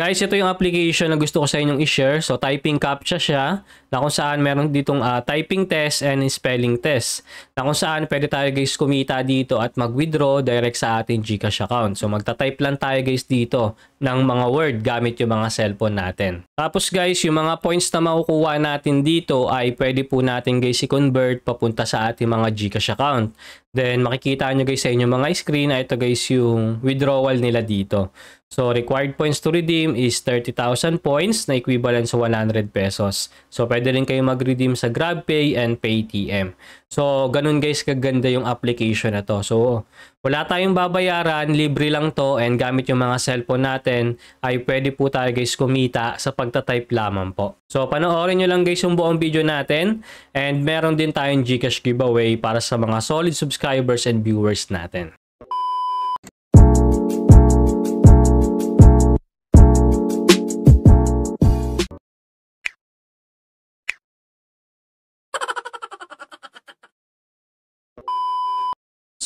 Guys, ito yung application na gusto ko sa inyong i-share. So, typing CAPTCHA siya na kung saan meron ditong uh, typing test and spelling test na kung saan pwede tayo guys kumita dito at mag-withdraw direct sa ating Gcash account. So, magta-type lang tayo guys dito ng mga word gamit yung mga cellphone natin. Tapos guys, yung mga points na makukuha natin dito ay pwede po natin guys i-convert papunta sa ating mga Gcash account. Then, makikita nyo guys sa inyong mga screen, ito guys yung withdrawal nila dito. So, required points to redeem is 30,000 points na equivalent sa 100 pesos. So, pwede rin kayo mag-redeem sa GrabPay and PayTM. So, ganun guys kaganda yung application na to. So, wala tayong babayaran, libre lang to and gamit yung mga cellphone natin ay pwede po tayo guys kumita sa pagta-type lamang po. So, panoorin nyo lang guys yung buong video natin and meron din tayong Gcash giveaway para sa mga solid subscribers and viewers natin.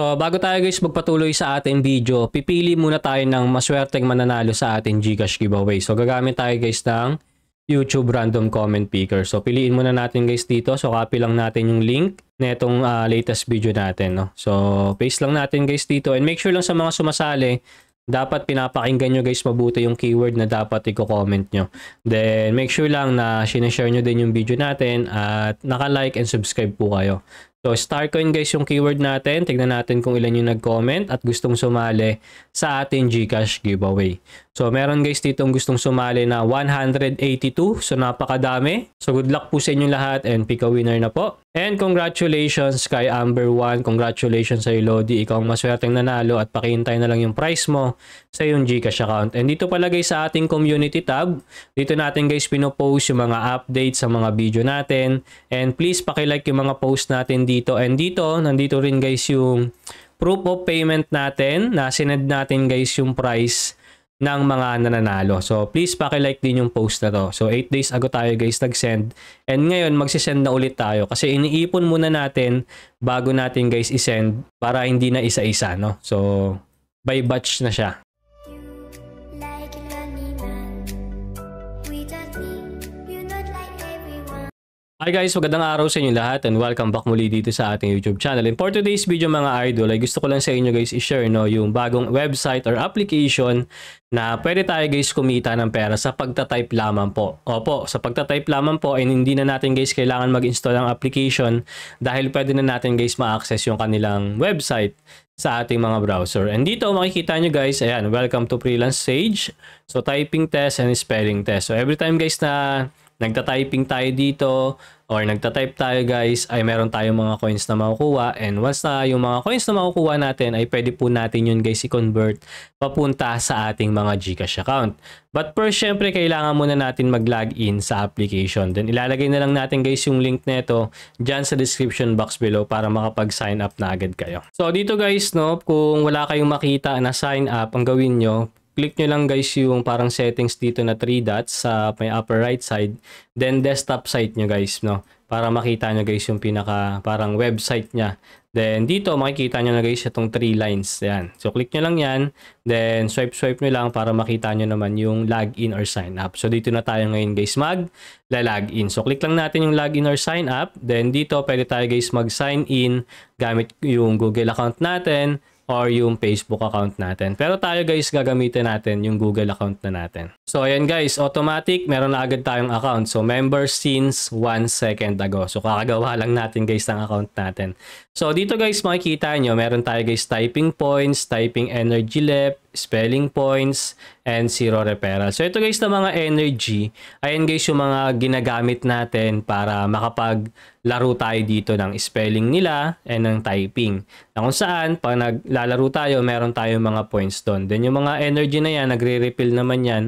So bago tayo guys magpatuloy sa ating video, pipili muna tayo ng maswerteng mananalo sa ating Gcash giveaway. So gagamit tayo guys ng YouTube random comment picker. So piliin muna natin guys dito. So copy lang natin yung link na uh, latest video natin. No? So paste lang natin guys dito and make sure lang sa mga sumasali, dapat pinapakinggan nyo guys mabuti yung keyword na dapat i-comment nyo. Then make sure lang na sinashare nyo din yung video natin at naka-like and subscribe po kayo. So, Starcoin guys yung keyword natin. Tignan natin kung ilan yung nag-comment at gustong sumali sa ating Gcash giveaway. So, meron guys dito gustong sumali na 182. So, napakadami. So, good luck po sa inyong lahat and pick a winner na po. And congratulations kay Amber 1. Congratulations sa Lodi. Ikaw ang maswerteng nanalo at pakihintay na lang yung price mo sa yung Gcash account. And dito pala guys sa ating community tab, dito natin guys pinopost yung mga updates sa mga video natin. And please pakilike yung mga post natin dito. And dito, nandito rin guys yung proof of payment natin na sinend natin guys yung price ng mga nananalo. So, please paki-like din yung post na to. So, 8 days ago tayo guys nag-send. And ngayon, magsisend na ulit tayo kasi iniipon muna natin bago natin guys isend para hindi na isa-isa, no? So, by batch na siya. Hi guys, magandang araw sa inyo lahat and welcome back muli dito sa ating YouTube channel. And for today's video mga idol, ay gusto ko lang sa inyo guys i-share no, yung bagong website or application na pwede tayo guys kumita ng pera sa pagta-type lamang po. Opo, sa pagta-type lamang po and hindi na natin guys kailangan mag-install ng application dahil pwede na natin guys ma-access yung kanilang website sa ating mga browser. And dito makikita nyo guys, ayan, welcome to Freelance Sage. So typing test and spelling test. So every time guys na nagta-typing tayo dito or nagta-type tayo guys ay meron tayong mga coins na makukuha and once na yung mga coins na makukuha natin ay pwede po natin yun guys i-convert papunta sa ating mga Gcash account. But first syempre kailangan muna natin mag log in sa application. Then ilalagay na lang natin guys yung link nito diyan sa description box below para makapag-sign up na agad kayo. So dito guys no kung wala kayong makita na sign up ang gawin nyo click nyo lang guys yung parang settings dito na 3 dots sa may upper right side. Then desktop site nyo guys, no? Para makita nyo guys yung pinaka parang website niya. Then dito makikita nyo na guys itong 3 lines. Ayan. So click nyo lang yan. Then swipe swipe nyo lang para makita nyo naman yung login or sign up. So dito na tayo ngayon guys mag login. So click lang natin yung login or sign up. Then dito pwede tayo guys mag sign in gamit yung Google account natin or yung Facebook account natin. Pero tayo guys, gagamitin natin yung Google account na natin. So ayan guys, automatic, meron na agad tayong account. So member since 1 second ago. So kakagawa lang natin guys ng account natin. So dito guys, makikita nyo, meron tayo guys typing points, typing energy left, spelling points, and zero referral. So ito guys na mga energy, ayan guys yung mga ginagamit natin para makapaglaro tayo dito ng spelling nila and ng typing. Na kung saan, pag naglalaro tayo, meron tayong mga points doon. Then yung mga energy na yan, nagre-refill naman yan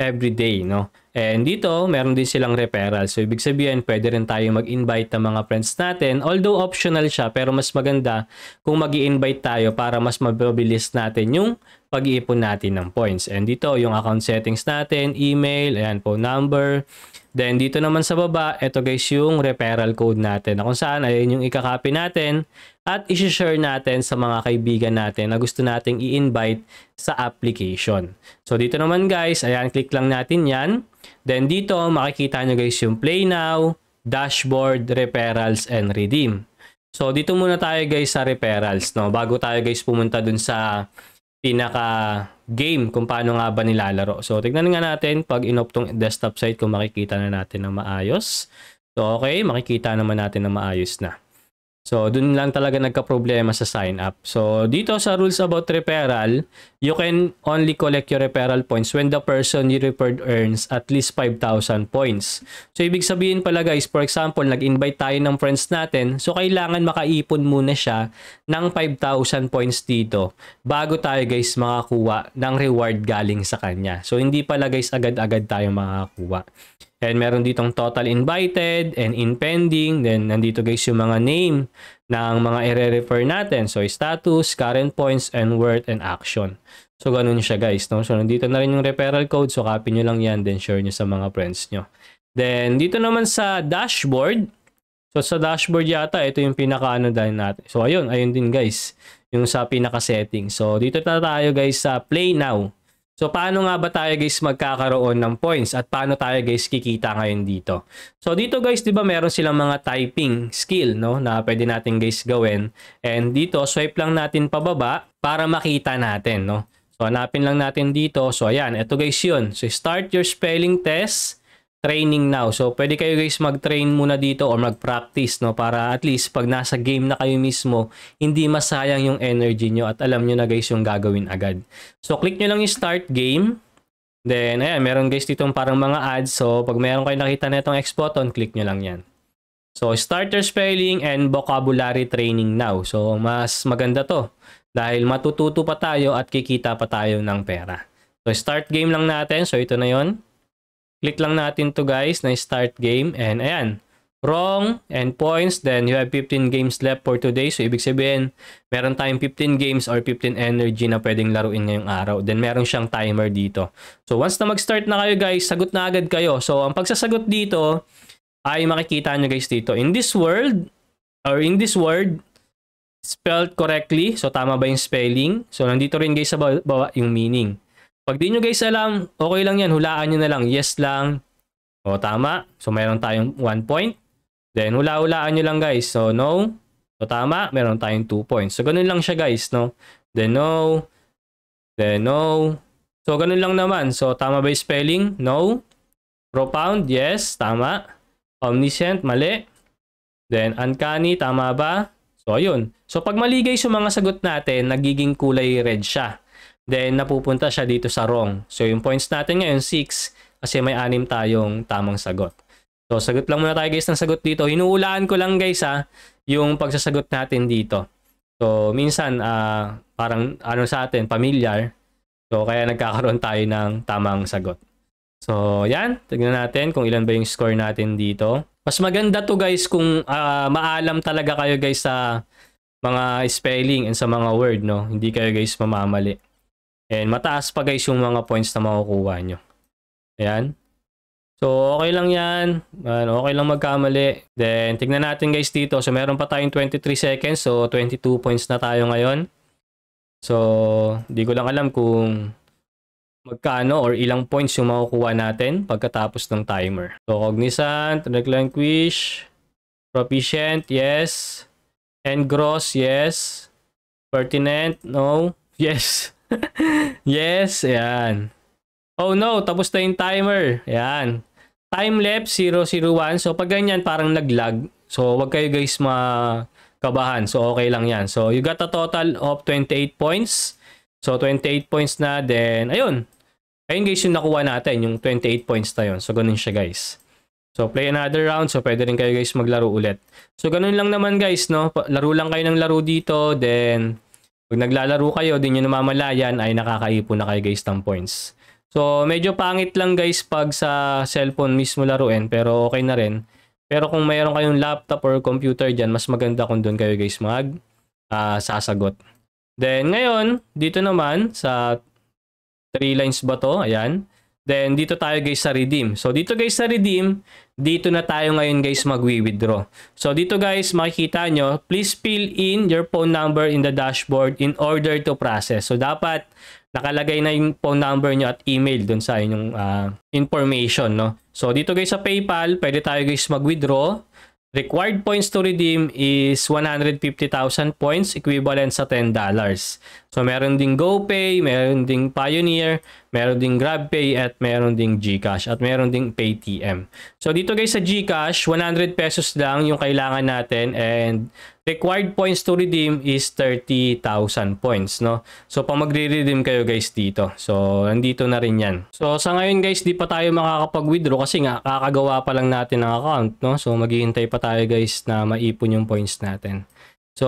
every day, no? And dito, meron din silang referral. So, ibig sabihin, pwede rin tayo mag-invite ng mga friends natin. Although, optional siya, pero mas maganda kung mag invite tayo para mas mabilis natin yung pag-iipon natin ng points. And dito, yung account settings natin, email, ayan po, number. Then, dito naman sa baba, ito guys yung referral code natin na kung saan, ayan yung ikakopy natin at isi-share natin sa mga kaibigan natin na gusto nating i-invite sa application. So, dito naman guys, ayan, click lang natin yan. Then, dito, makikita nyo guys yung Play Now, Dashboard, Referrals, and Redeem. So, dito muna tayo guys sa referrals, no? Bago tayo guys pumunta dun sa pinaka game kung paano nga ba nilalaro. So, tignan nga natin pag inoptong desktop site kung makikita na natin ng maayos. So, okay, makikita naman natin na maayos na. So, dun lang talaga nagka-problema sa sign up. So, dito sa rules about referral, you can only collect your referral points when the person you referred earns at least 5,000 points. So, ibig sabihin pala guys, for example, nag-invite tayo ng friends natin. So, kailangan makaipon muna siya ng 5,000 points dito bago tayo guys makakuha ng reward galing sa kanya. So, hindi pala guys agad-agad tayo makakuha. And meron ditong total invited and in pending. Then nandito guys yung mga name ng mga i-refer natin. So status, current points, and worth and action. So ganun siya guys. No? So nandito na rin yung referral code. So copy nyo lang yan then share nyo sa mga friends nyo. Then dito naman sa dashboard. So sa dashboard yata ito yung pinaka ano din natin. So ayun, ayun din guys. Yung sa pinaka setting. So dito na tayo guys sa play now. So paano nga ba tayo guys magkakaroon ng points at paano tayo guys kikita ngayon dito? So dito guys, 'di ba meron silang mga typing skill no na pwede natin guys gawin. And dito swipe lang natin pababa para makita natin no. So hanapin lang natin dito. So ayan, ito guys 'yun. So start your spelling test training now. So, pwede kayo guys mag-train muna dito or mag-practice, no? Para at least pag nasa game na kayo mismo, hindi masayang yung energy nyo at alam nyo na guys yung gagawin agad. So, click nyo lang yung start game. Then, ayan, meron guys ditong parang mga ads. So, pag meron kayo nakita na itong X button, click nyo lang yan. So, starter spelling and vocabulary training now. So, mas maganda to dahil matututo pa tayo at kikita pa tayo ng pera. So, start game lang natin. So, ito na yon Click lang natin to guys na start game and ayan. Wrong and points then you have 15 games left for today. So ibig sabihin meron tayong 15 games or 15 energy na pwedeng laruin ngayong araw. Then meron siyang timer dito. So once na mag-start na kayo guys, sagot na agad kayo. So ang pagsasagot dito ay makikita nyo guys dito. In this world or in this word spelled correctly. So tama ba yung spelling? So nandito rin guys sa baba yung meaning. Pag di nyo guys alam, okay lang yan. Hulaan nyo na lang. Yes lang. O tama. So meron tayong 1 point. Then hula-hulaan nyo lang guys. So no. So tama. Meron tayong 2 points. So ganun lang siya guys. No? Then no. Then no. So ganun lang naman. So tama ba spelling? No. Propound? Yes. Tama. Omniscient? Mali. Then uncanny? Tama ba? So ayun. So pag mali guys yung mga sagot natin, nagiging kulay red siya. Then, napupunta siya dito sa wrong. So, yung points natin ngayon, 6. Kasi may 6 tayong tamang sagot. So, sagot lang muna tayo guys ng sagot dito. Hinuulaan ko lang guys ha, ah, yung pagsasagot natin dito. So, minsan, uh, parang ano sa atin, familiar. So, kaya nagkakaroon tayo ng tamang sagot. So, yan. Tignan natin kung ilan ba yung score natin dito. Mas maganda to guys kung uh, maalam talaga kayo guys sa mga spelling and sa mga word, no? Hindi kayo guys mamamali. And mataas pa guys yung mga points na makukuha nyo. Ayan. So, okay lang yan. Okay lang magkamali. Then, tignan natin guys dito. So, meron pa tayong 23 seconds. So, 22 points na tayo ngayon. So, di ko lang alam kung magkano or ilang points yung makukuha natin pagkatapos ng timer. So, cognizant, relinquish, proficient, yes. And gross, yes. Pertinent, no. Yes. yes, ayan. Oh no, tapos na yung timer. Ayan. Time left 001. So pag ganyan parang naglag. So wag kayo guys makabahan. So okay lang 'yan. So you got a total of 28 points. So 28 points na then ayun. Ayun guys yung nakuha natin, yung 28 points na yun. So ganun siya guys. So play another round. So pwede rin kayo guys maglaro ulit. So ganun lang naman guys, no? Laro lang kayo ng laro dito then pag naglalaro kayo, di nyo namamalayan ay nakakaipon na kayo guys ng points. So, medyo pangit lang guys pag sa cellphone mismo laruin pero okay na rin. Pero kung mayroon kayong laptop or computer dyan, mas maganda kung doon kayo guys mag uh, sasagot. Then, ngayon, dito naman sa 3 lines ba to? Ayan. Then, dito tayo guys sa redeem. So, dito guys sa redeem, dito na tayo ngayon guys magwi-withdraw. So, dito guys, makikita nyo, please fill in your phone number in the dashboard in order to process. So, dapat nakalagay na yung phone number nyo at email dun sa inyong uh, information, no? So, dito guys sa PayPal, pwede tayo guys mag-withdraw. Required points to redeem is 150,000 points equivalent sa $10. So meron ding GoPay, meron ding Pioneer, Meron ding GrabPay at meron ding GCash at meron ding PayTM. So dito guys sa GCash, 100 pesos lang yung kailangan natin and required points to redeem is 30,000 points, no? So, pag magre-redeem kayo guys dito. So, nandito na rin yan. So, sa ngayon guys, di pa tayo makakapag-withdraw kasi nga, kakagawa pa lang natin ng account, no? So, maghihintay pa tayo guys na maipon yung points natin. So,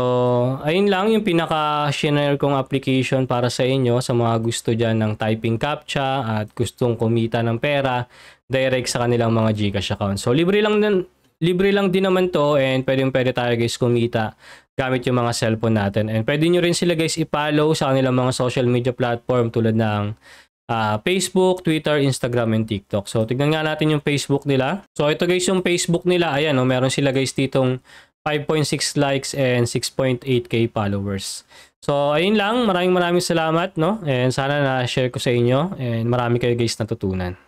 ayun lang yung pinaka-share kong application para sa inyo sa mga gusto dyan ng typing captcha at gustong kumita ng pera direct sa kanilang mga Gcash account. So, libre lang, libre lang din naman to and pwede pwede tayo guys kumita gamit yung mga cellphone natin. And pwede nyo rin sila guys i-follow sa kanilang mga social media platform tulad ng uh, Facebook, Twitter, Instagram, and TikTok. So, tignan nga natin yung Facebook nila. So, ito guys yung Facebook nila. Ayan, oh, meron sila guys ditong 5.6 likes and 6.8k followers. So ayun lang, maraming maraming salamat no and sana na-share ko sa inyo and marami kayo guys natutunan.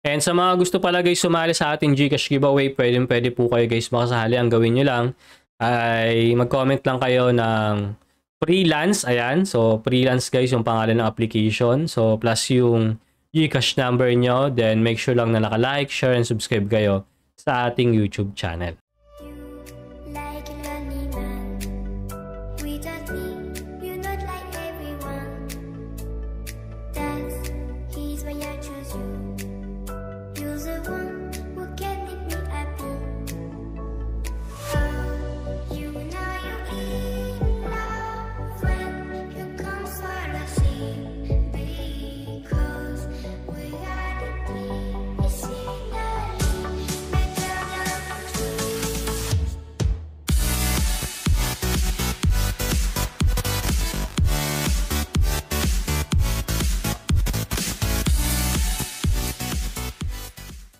And sa mga gusto pala guys sumali sa ating Gcash giveaway, pwedeng pwede po kayo guys makasahali. Ang gawin niyo lang ay mag-comment lang kayo ng freelance. Ayan, so freelance guys yung pangalan ng application. So plus yung Gcash number niyo, Then make sure lang na naka-like, share, and subscribe kayo sa ating YouTube channel.